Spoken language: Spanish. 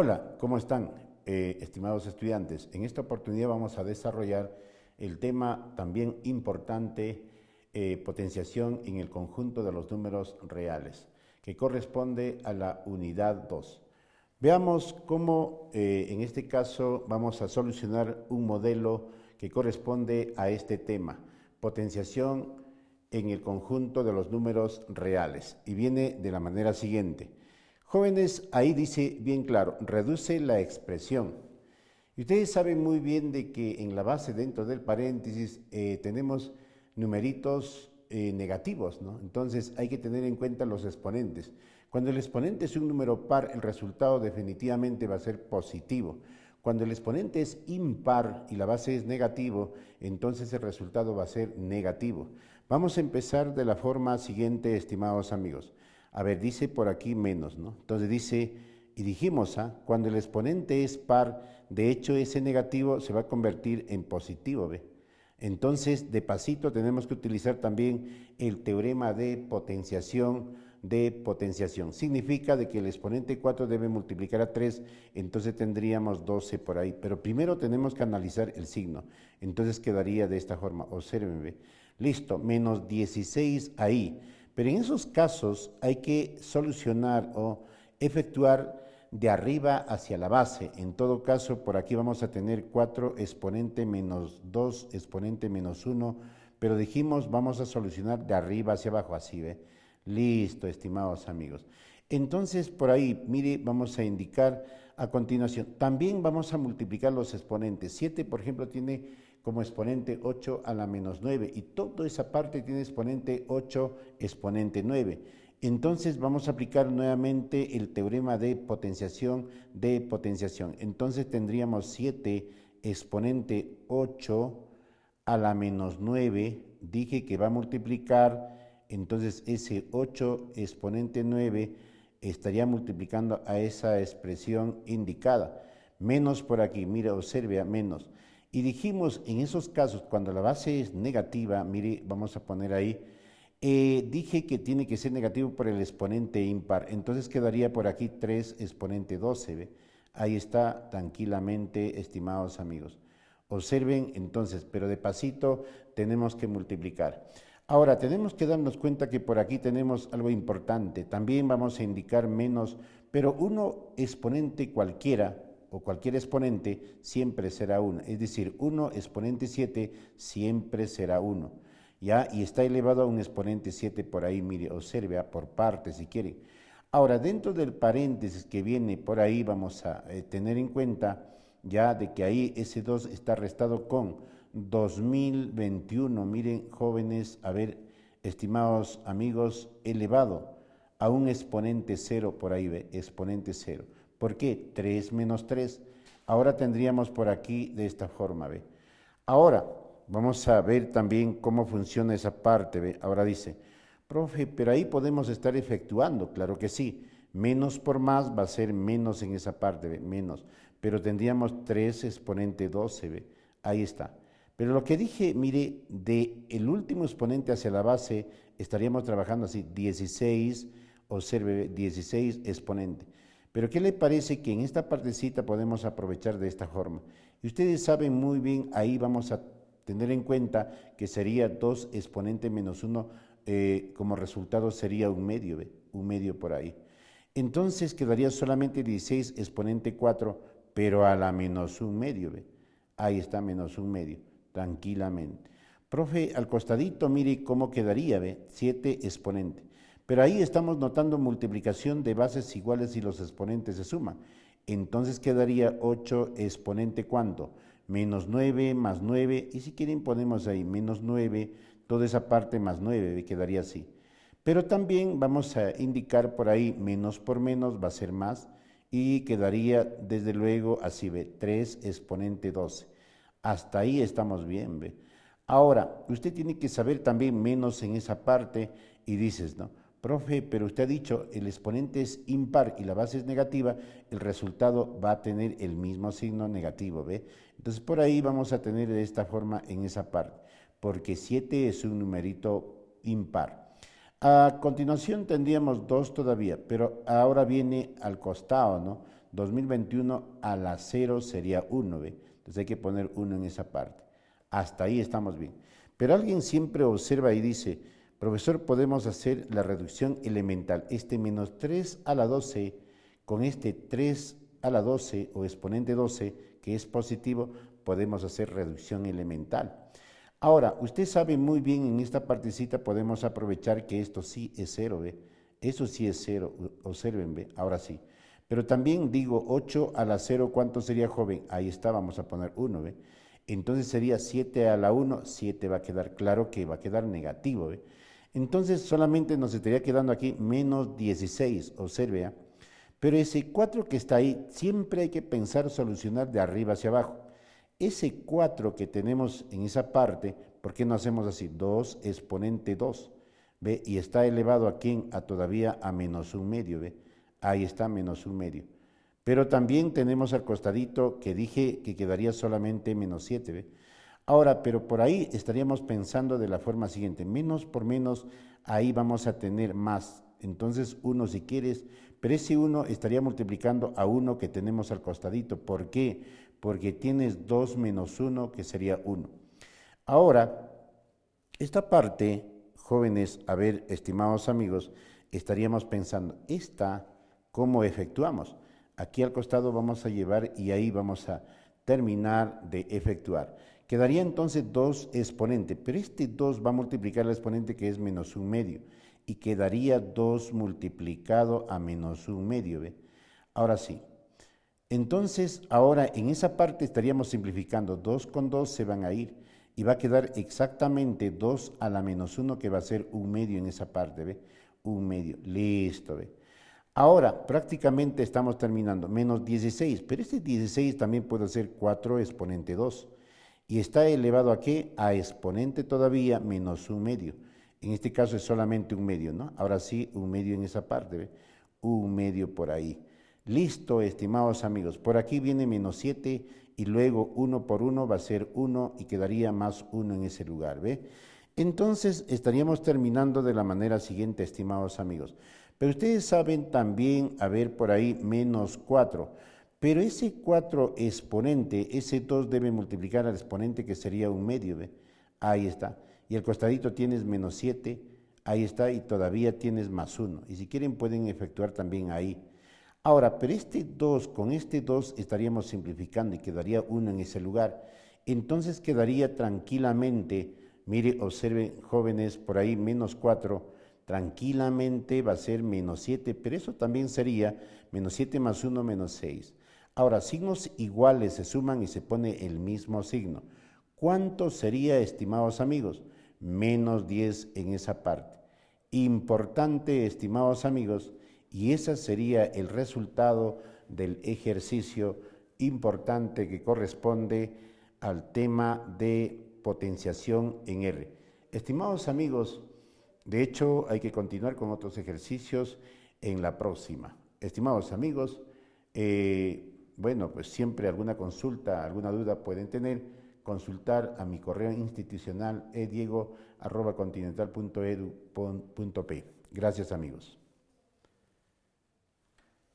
Hola, ¿cómo están, eh, estimados estudiantes? En esta oportunidad vamos a desarrollar el tema también importante, eh, potenciación en el conjunto de los números reales, que corresponde a la unidad 2. Veamos cómo eh, en este caso vamos a solucionar un modelo que corresponde a este tema, potenciación en el conjunto de los números reales, y viene de la manera siguiente. Jóvenes, ahí dice bien claro, reduce la expresión. Y ustedes saben muy bien de que en la base dentro del paréntesis eh, tenemos numeritos eh, negativos, ¿no? Entonces hay que tener en cuenta los exponentes. Cuando el exponente es un número par, el resultado definitivamente va a ser positivo. Cuando el exponente es impar y la base es negativo, entonces el resultado va a ser negativo. Vamos a empezar de la forma siguiente, estimados amigos. A ver, dice por aquí menos, ¿no? Entonces dice, y dijimos, ¿ah? cuando el exponente es par, de hecho ese negativo se va a convertir en positivo, ¿ve? Entonces, de pasito tenemos que utilizar también el teorema de potenciación de potenciación. Significa de que el exponente 4 debe multiplicar a 3, entonces tendríamos 12 por ahí. Pero primero tenemos que analizar el signo. Entonces quedaría de esta forma. Observen, listo, menos 16 ahí. Pero en esos casos hay que solucionar o efectuar de arriba hacia la base. En todo caso, por aquí vamos a tener 4 exponente menos 2, exponente menos 1, pero dijimos vamos a solucionar de arriba hacia abajo, así ve. Listo, estimados amigos. Entonces, por ahí, mire, vamos a indicar a continuación. También vamos a multiplicar los exponentes. 7, por ejemplo, tiene como exponente 8 a la menos 9 y toda esa parte tiene exponente 8, exponente 9. Entonces vamos a aplicar nuevamente el teorema de potenciación de potenciación. Entonces tendríamos 7 exponente 8 a la menos 9. Dije que va a multiplicar, entonces ese 8 exponente 9 estaría multiplicando a esa expresión indicada. Menos por aquí, mira, observe a menos. Y dijimos, en esos casos, cuando la base es negativa, mire, vamos a poner ahí, eh, dije que tiene que ser negativo por el exponente impar, entonces quedaría por aquí 3 exponente 12. Ahí está tranquilamente, estimados amigos. Observen entonces, pero de pasito tenemos que multiplicar. Ahora, tenemos que darnos cuenta que por aquí tenemos algo importante. También vamos a indicar menos, pero uno exponente cualquiera o cualquier exponente siempre será 1. Es decir, 1 exponente 7 siempre será 1. ¿Ya? Y está elevado a un exponente 7 por ahí, mire, observe, ah, por parte si quiere. Ahora, dentro del paréntesis que viene por ahí, vamos a eh, tener en cuenta ya de que ahí ese 2 está restado con 2021. Miren, jóvenes, a ver, estimados amigos, elevado a un exponente 0 por ahí, ¿ve? exponente 0. ¿Por qué? 3 menos 3. Ahora tendríamos por aquí de esta forma, ¿ve? Ahora, vamos a ver también cómo funciona esa parte, ¿ve? Ahora dice, profe, pero ahí podemos estar efectuando, claro que sí. Menos por más va a ser menos en esa parte, ¿ve? Menos. Pero tendríamos 3 exponente 12, ¿ve? Ahí está. Pero lo que dije, mire, de el último exponente hacia la base, estaríamos trabajando así, 16, observe, 16 exponente. Pero ¿qué le parece que en esta partecita podemos aprovechar de esta forma? Y ustedes saben muy bien, ahí vamos a tener en cuenta que sería 2 exponente menos 1, eh, como resultado sería un medio, ¿ve? un medio por ahí. Entonces quedaría solamente 16 exponente 4, pero a la menos un medio, ahí está menos un medio, tranquilamente. Profe, al costadito, mire cómo quedaría, ¿ve? 7 exponente. Pero ahí estamos notando multiplicación de bases iguales si los exponentes se suman. Entonces quedaría 8 exponente cuánto? Menos 9 más 9, y si quieren ponemos ahí menos 9, toda esa parte más 9 quedaría así. Pero también vamos a indicar por ahí menos por menos va a ser más y quedaría desde luego así ve 3 exponente 12. Hasta ahí estamos bien, ve. Ahora, usted tiene que saber también menos en esa parte y dices, ¿no? Profe, pero usted ha dicho, el exponente es impar y la base es negativa, el resultado va a tener el mismo signo negativo, ¿ve? Entonces por ahí vamos a tener de esta forma en esa parte, porque 7 es un numerito impar. A continuación tendríamos 2 todavía, pero ahora viene al costado, ¿no? 2021 a la 0 sería 1, ¿ve? Entonces hay que poner 1 en esa parte. Hasta ahí estamos bien. Pero alguien siempre observa y dice, Profesor, podemos hacer la reducción elemental, este menos 3 a la 12, con este 3 a la 12 o exponente 12, que es positivo, podemos hacer reducción elemental. Ahora, usted sabe muy bien, en esta partecita podemos aprovechar que esto sí es 0, ¿ve? Eso sí es 0, observen, ¿ve? Ahora sí. Pero también digo 8 a la 0, ¿cuánto sería joven? Ahí está, vamos a poner 1, ¿ve? Entonces sería 7 a la 1, 7 va a quedar claro que va a quedar negativo, ¿ve? Entonces solamente nos estaría quedando aquí menos 16, observe. ¿ah? Pero ese 4 que está ahí, siempre hay que pensar solucionar de arriba hacia abajo. Ese 4 que tenemos en esa parte, ¿por qué no hacemos así? 2 exponente 2, ¿ve? Y está elevado a quién? A todavía a menos un medio, ¿ve? Ahí está menos un medio. Pero también tenemos al costadito que dije que quedaría solamente menos 7, ¿ve? Ahora, pero por ahí estaríamos pensando de la forma siguiente, menos por menos, ahí vamos a tener más. Entonces, uno si quieres, pero ese uno estaría multiplicando a uno que tenemos al costadito. ¿Por qué? Porque tienes dos menos uno, que sería 1. Ahora, esta parte, jóvenes, a ver, estimados amigos, estaríamos pensando, esta, ¿cómo efectuamos? Aquí al costado vamos a llevar y ahí vamos a terminar de efectuar. Quedaría entonces 2 exponente, pero este 2 va a multiplicar el exponente que es menos 1 medio y quedaría 2 multiplicado a menos 1 medio. ¿ve? Ahora sí, entonces ahora en esa parte estaríamos simplificando, 2 con 2 se van a ir y va a quedar exactamente 2 a la menos 1 que va a ser 1 medio en esa parte, ¿ve? 1 medio, listo, ¿ve? Ahora prácticamente estamos terminando, menos 16, pero este 16 también puede ser 4 exponente 2 y está elevado a qué? A exponente todavía menos un medio. En este caso es solamente un medio, ¿no? Ahora sí, un medio en esa parte, ¿ve? un medio por ahí. Listo, estimados amigos. Por aquí viene menos 7 y luego 1 por 1 va a ser 1 y quedaría más 1 en ese lugar, ¿ve? Entonces estaríamos terminando de la manera siguiente, estimados amigos. Pero ustedes saben también, a ver por ahí, menos 4. Pero ese 4 exponente, ese 2 debe multiplicar al exponente que sería un medio. Ahí está. Y el costadito tienes menos 7. Ahí está. Y todavía tienes más 1. Y si quieren pueden efectuar también ahí. Ahora, pero este 2, con este 2 estaríamos simplificando y quedaría 1 en ese lugar. Entonces quedaría tranquilamente, mire, observen jóvenes, por ahí menos 4, tranquilamente va a ser menos 7, pero eso también sería menos 7 más 1 menos 6. Ahora, signos iguales se suman y se pone el mismo signo. ¿Cuánto sería, estimados amigos? Menos 10 en esa parte. Importante, estimados amigos, y ese sería el resultado del ejercicio importante que corresponde al tema de potenciación en R. Estimados amigos, de hecho hay que continuar con otros ejercicios en la próxima. Estimados amigos, eh, bueno, pues siempre alguna consulta, alguna duda pueden tener, consultar a mi correo institucional ediego.continental.edu.p. Gracias amigos.